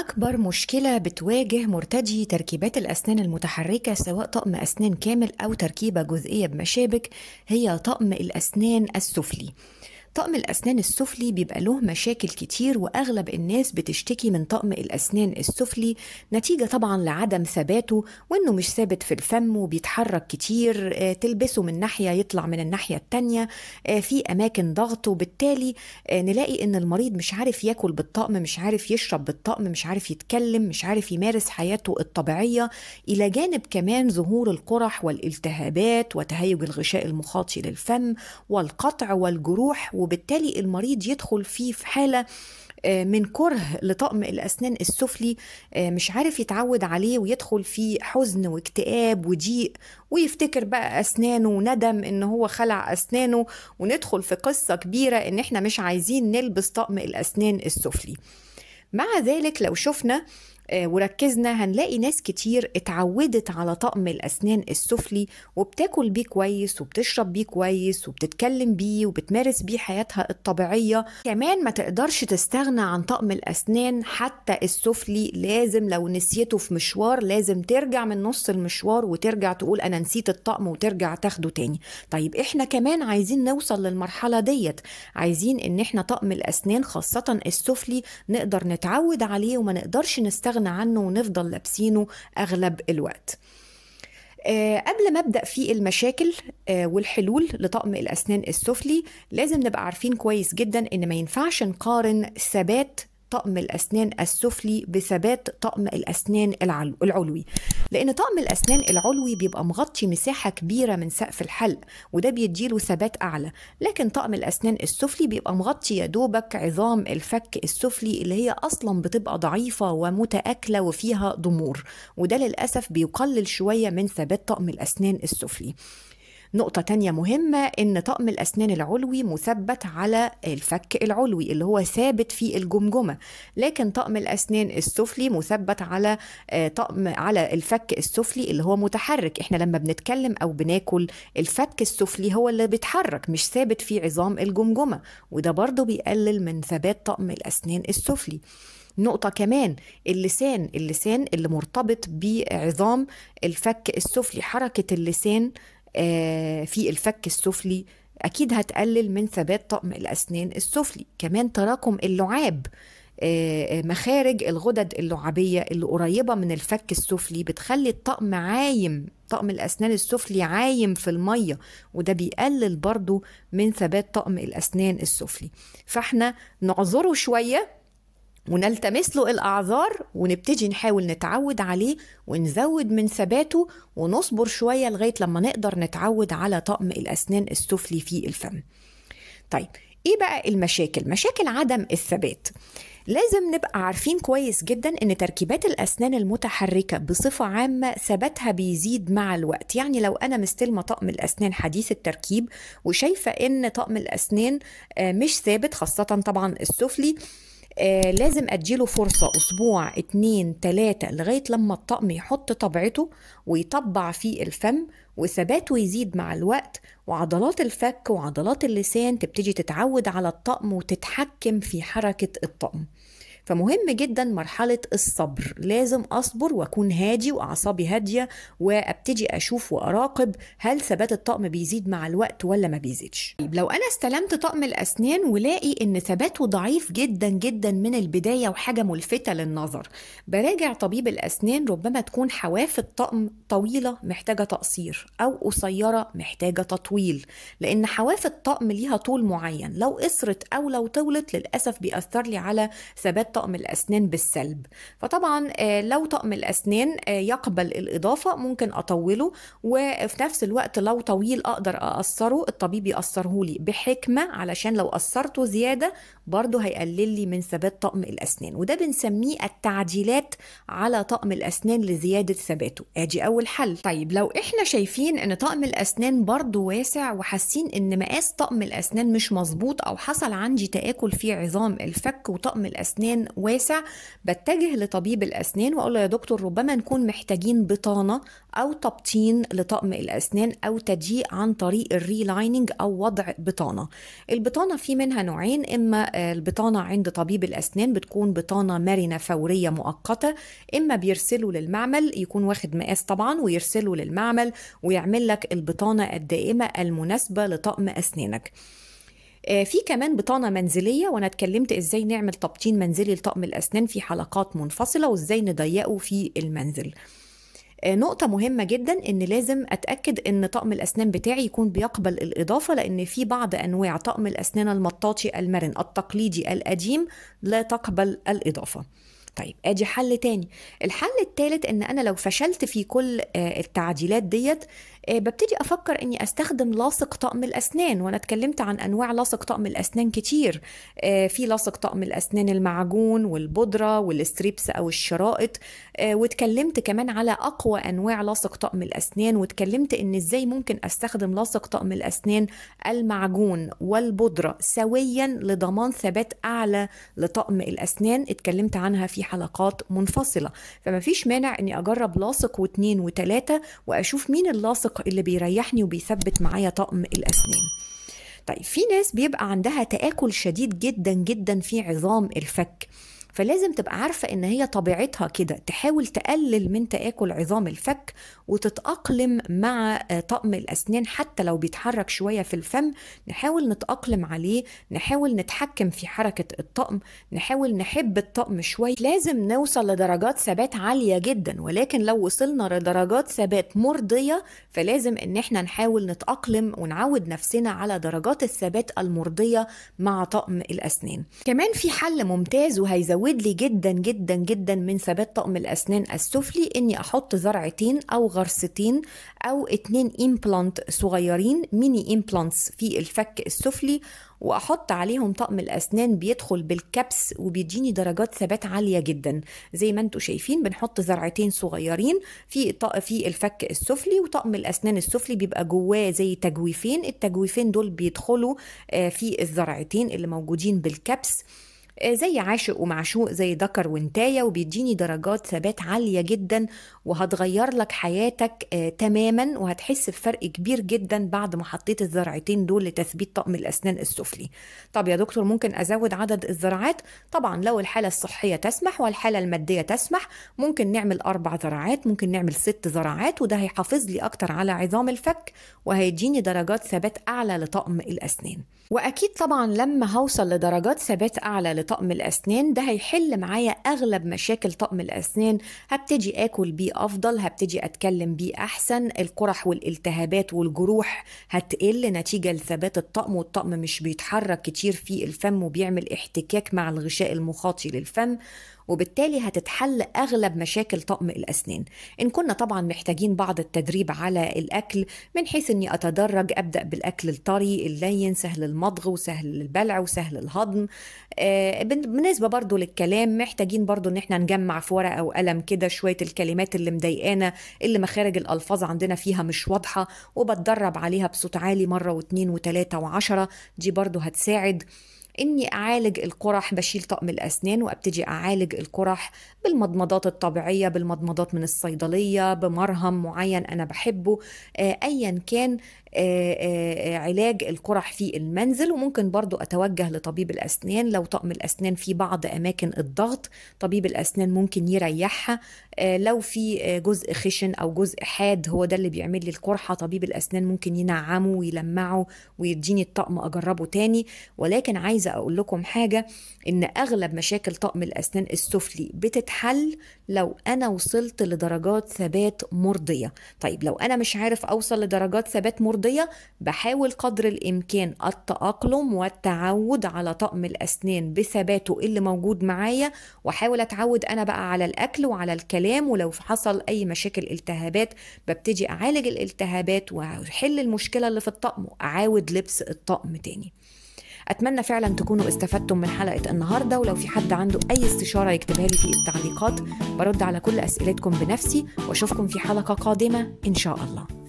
أكبر مشكلة بتواجه مرتدي تركيبات الأسنان المتحركة سواء طقم أسنان كامل أو تركيبة جزئية بمشابك هي طقم الأسنان السفلي طقم الأسنان السفلي بيبقى له مشاكل كتير وأغلب الناس بتشتكي من طقم الأسنان السفلي نتيجة طبعا لعدم ثباته وإنه مش ثابت في الفم وبيتحرك كتير آه، تلبسه من ناحية يطلع من الناحية التانية آه، في أماكن ضغط وبالتالي آه، نلاقي إن المريض مش عارف ياكل بالطقم مش عارف يشرب بالطقم مش عارف يتكلم مش عارف يمارس حياته الطبيعية إلى جانب كمان ظهور القرح والالتهابات وتهيج الغشاء المخاطي للفم والقطع والجروح وبالتالي المريض يدخل فيه في حاله آه، من كره لطقم الاسنان السفلي آه، مش عارف يتعود عليه ويدخل في حزن واكتئاب وضيق ويفتكر بقى اسنانه وندم ان هو خلع اسنانه وندخل في قصه كبيره ان احنا مش عايزين نلبس طقم الاسنان السفلي مع ذلك لو شفنا آه، وركزنا هنلاقي ناس كتير اتعودت على طقم الأسنان السفلي وبتاكل بيه كويس وبتشرب بيه كويس وبتتكلم بيه وبتمارس بيه حياتها الطبيعية كمان ما تقدرش تستغنى عن طقم الأسنان حتى السفلي لازم لو نسيته في مشوار لازم ترجع من نص المشوار وترجع تقول أنا نسيت الطقم وترجع تاخده تاني طيب إحنا كمان عايزين نوصل للمرحلة ديت عايزين إن إحنا طقم الأسنان خاصة السفلي نقدر نتعود عليه وما نقدرش نستغنى نستغنى عنه ونفضل لابسينه أغلب الوقت آه، قبل ما ابدا في المشاكل آه، والحلول لطقم الاسنان السفلي لازم نبقى عارفين كويس جدا ان ما ينفعش نقارن ثبات طقم الأسنان السفلي بثبات طقم الأسنان العلوي لأن طقم الأسنان العلوي بيبقى مغطي مساحة كبيرة من سقف الحلق وده بيديله ثبات أعلى لكن طقم الأسنان السفلي بيبقى مغطي يا دوبك عظام الفك السفلي اللي هي أصلا بتبقى ضعيفة ومتآكلة وفيها ضمور وده للأسف بيقلل شوية من ثبات طقم الأسنان السفلي نقطة تانية مهمة إن طقم الأسنان العلوي مثبت على الفك العلوي اللي هو ثابت في الجمجمة لكن طقم الأسنان السفلي مثبت على آه، طقم على الفك السفلي اللي هو متحرك إحنا لما بنتكلم أو بناكل الفك السفلي هو اللي بيتحرك مش ثابت في عظام الجمجمة وده برضو بيقلل من ثبات طقم الأسنان السفلي نقطة كمان اللسان اللسان اللي مرتبط بعظام الفك السفلي حركة اللسان آه، في الفك السفلي اكيد هتقلل من ثبات طقم الاسنان السفلي كمان تراكم اللعاب آه، آه، مخارج الغدد اللعابية اللي قريبة من الفك السفلي بتخلي الطقم عايم طقم الأسنان السفلي عايم في المية وده بيقلل برضو من ثبات طقم الأسنان السفلي فاحنا نعذره شوية ونلتمس له الأعذار ونبتدي نحاول نتعود عليه ونزود من ثباته ونصبر شوية لغاية لما نقدر نتعود على طقم الأسنان السفلي في الفم طيب ايه بقى المشاكل مشاكل عدم الثبات لازم نبقى عارفين كويس جدا ان تركيبات الاسنان المتحركه بصفه عامه ثباتها بيزيد مع الوقت يعني لو انا مستلمه طقم الاسنان حديث التركيب وشايفه ان طقم الاسنان آه، مش ثابت خاصه طبعا السفلي آه لازم اديله فرصه اسبوع اتنين تلاته لغايه لما الطقم يحط طبعته ويطبع في الفم وثباته يزيد مع الوقت وعضلات الفك وعضلات اللسان تبتدي تتعود على الطقم وتتحكم في حركه الطقم فمهم جدا مرحلة الصبر لازم أصبر وأكون هادي وأعصابي هادية وأبتدي أشوف وأراقب هل ثبات الطقم بيزيد مع الوقت ولا ما بيزيدش طيب، لو أنا استلمت طقم الأسنان ولاقي إن ثباته ضعيف جدا جدا من البداية وحاجة ملفتة للنظر براجع طبيب الأسنان ربما تكون حواف الطقم طويلة محتاجة تقصير أو قصيرة محتاجة تطويل لأن حواف الطقم ليها طول معين لو قصرت أو لو طولت للأسف بيأثر لي على ثبات طقم الأسنان بالسلب فطبعا آه، لو طقم الأسنان آه، يقبل الإضافة ممكن أطوله وفي نفس الوقت لو طويل أقدر أقصره الطبيب يقصره لي بحكمة علشان لو قصرته زيادة برضه هيقلل لي من ثبات طقم الأسنان وده بنسميه التعديلات على طقم الأسنان لزيادة ثباته أدي أول حل طيب لو إحنا شايفين إن طقم الأسنان برضه واسع وحاسين إن مقاس طقم الأسنان مش مظبوط أو حصل عندي تآكل في عظام الفك وطقم الأسنان جدا واسع بتجه لطبيب الاسنان واقول له يا دكتور ربما نكون محتاجين بطانه او تبطين لطقم الاسنان او تضييق عن طريق الريلايننج او وضع بطانه البطانه في منها نوعين اما البطانه عند طبيب الاسنان بتكون بطانه مرنه فوريه مؤقته اما بيرسله للمعمل يكون واخد مقاس طبعا ويرسله للمعمل ويعمل لك البطانه الدائمه المناسبه لطقم اسنانك آه، في كمان بطانه منزليه وانا اتكلمت ازاي نعمل تبطين منزلي لطقم الاسنان في حلقات منفصله وازاي نضيقه في المنزل آه، نقطة مهمة جدا إن لازم أتأكد إن طقم الأسنان بتاعي يكون بيقبل الإضافة لأن في بعض أنواع طقم الأسنان المطاطي المرن التقليدي القديم لا تقبل الإضافة. طيب ادي حل تاني الحل التالت ان انا لو فشلت في كل آه، التعديلات ديت آه، ببتدي افكر اني استخدم لاصق طقم الاسنان وانا اتكلمت عن انواع لاصق طقم الاسنان كتير آه، في لاصق طقم الاسنان المعجون والبودره والستريبس او الشرائط آه، واتكلمت كمان على اقوى انواع لاصق طقم الاسنان واتكلمت ان ازاي ممكن استخدم لاصق طقم الاسنان المعجون والبودره سويا لضمان ثبات اعلى لطقم الاسنان اتكلمت عنها في حلقات منفصله فما فيش مانع اني اجرب لاصق واثنين وثلاثه واشوف مين اللاصق اللاصق اللي بيريحني وبيثبت معايا طقم الأسنان طيب في ناس بيبقى عندها تآكل شديد جدا جدا في عظام الفك فلازم تبقى عارفة إن هي طبيعتها كده تحاول تقلل من تآكل عظام الفك وتتأقلم مع آه، طقم الأسنان حتى لو بيتحرك شوية في الفم نحاول نتأقلم عليه نحاول نتحكم في حركة الطقم نحاول نحب الطقم شوية لازم نوصل لدرجات ثبات عالية جدا ولكن لو وصلنا لدرجات ثبات مرضية فلازم إن احنا نحاول نتأقلم ونعود نفسنا على درجات الثبات المرضية مع طقم الأسنان كمان في حل ممتاز وهيزود بيزود لي جدا جدا جدا من ثبات طقم الأسنان السفلي إني أحط زرعتين أو غرستين أو اتنين إمبلانت صغيرين ميني إمبلانتس في الفك السفلي واحط عليهم طقم الاسنان بيدخل بالكبس وبيديني درجات ثبات عاليه جدا زي ما انتم شايفين بنحط زرعتين صغيرين في في الفك السفلي وطقم الاسنان السفلي بيبقى جواه زي تجويفين التجويفين دول بيدخلوا آه، في الزرعتين اللي موجودين بالكبس آه، زي عاشق ومعشوق زي ذكر وانتاية وبيديني درجات ثبات عالية جدا وهتغير لك حياتك آه، تماما وهتحس بفرق كبير جدا بعد ما حطيت الزرعتين دول لتثبيت طقم الأسنان السفلي طب يا دكتور ممكن أزود عدد الزراعات طبعا لو الحالة الصحية تسمح والحالة المادية تسمح ممكن نعمل أربع زراعات ممكن نعمل ست زراعات وده هيحافظ لي أكتر على عظام الفك وهيديني درجات ثبات أعلى لطقم الأسنان وأكيد طبعا لما هوصل لدرجات ثبات أعلى لطقم طقم الأسنان ده هيحل معايا أغلب مشاكل طقم الأسنان هبتدي آكل بيه أفضل هبتدي أتكلم بيه أحسن القرح والالتهابات والجروح هتقل نتيجة لثبات الطقم والطقم مش بيتحرك كتير في الفم وبيعمل احتكاك مع الغشاء المخاطي للفم وبالتالي هتتحل أغلب مشاكل طقم الأسنان إن كنا طبعا محتاجين بعض التدريب على الأكل من حيث أني أتدرج أبدأ بالأكل الطري اللين سهل المضغ وسهل البلع وسهل الهضم آه، بالنسبة برضو للكلام محتاجين برضو أن احنا نجمع في ورقة وقلم كده شوية الكلمات اللي مضايقانا اللي مخارج الألفاظ عندنا فيها مش واضحة وبتدرب عليها بصوت عالي مرة واتنين وتلاتة وعشرة دي برضو هتساعد اني اعالج القرح بشيل طقم الاسنان وابتدي اعالج القرح بالمضمضات الطبيعيه بالمضمضات من الصيدليه بمرهم معين انا بحبه آه، ايا كان آه، آه، آه، علاج القرح في المنزل وممكن برضو أتوجه لطبيب الأسنان لو طقم الأسنان في بعض أماكن الضغط طبيب الأسنان ممكن يريحها لو في جزء خشن أو جزء حاد هو ده اللي بيعمل لي القرحة طبيب الأسنان ممكن ينعمه ويلمعه ويديني الطقم أجربه تاني ولكن عايزة أقول لكم حاجة إن أغلب مشاكل طقم الأسنان السفلي بتتحل لو أنا وصلت لدرجات ثبات مرضية طيب لو أنا مش عارف أوصل لدرجات ثبات مرضية الأرضية بحاول قدر الإمكان التأقلم والتعود على طقم الأسنان بثباته اللي موجود معايا وأحاول أتعود أنا بقى على الأكل وعلى الكلام ولو حصل أي مشاكل التهابات ببتدي أعالج الالتهابات وأحل المشكلة اللي في الطقم وأعاود لبس الطقم تاني اتمنى فعلا تكونوا استفدتم من حلقه النهارده ولو في حد عنده اي استشاره يكتبها لي في التعليقات برد على كل اسئلتكم بنفسي واشوفكم في حلقه قادمه ان شاء الله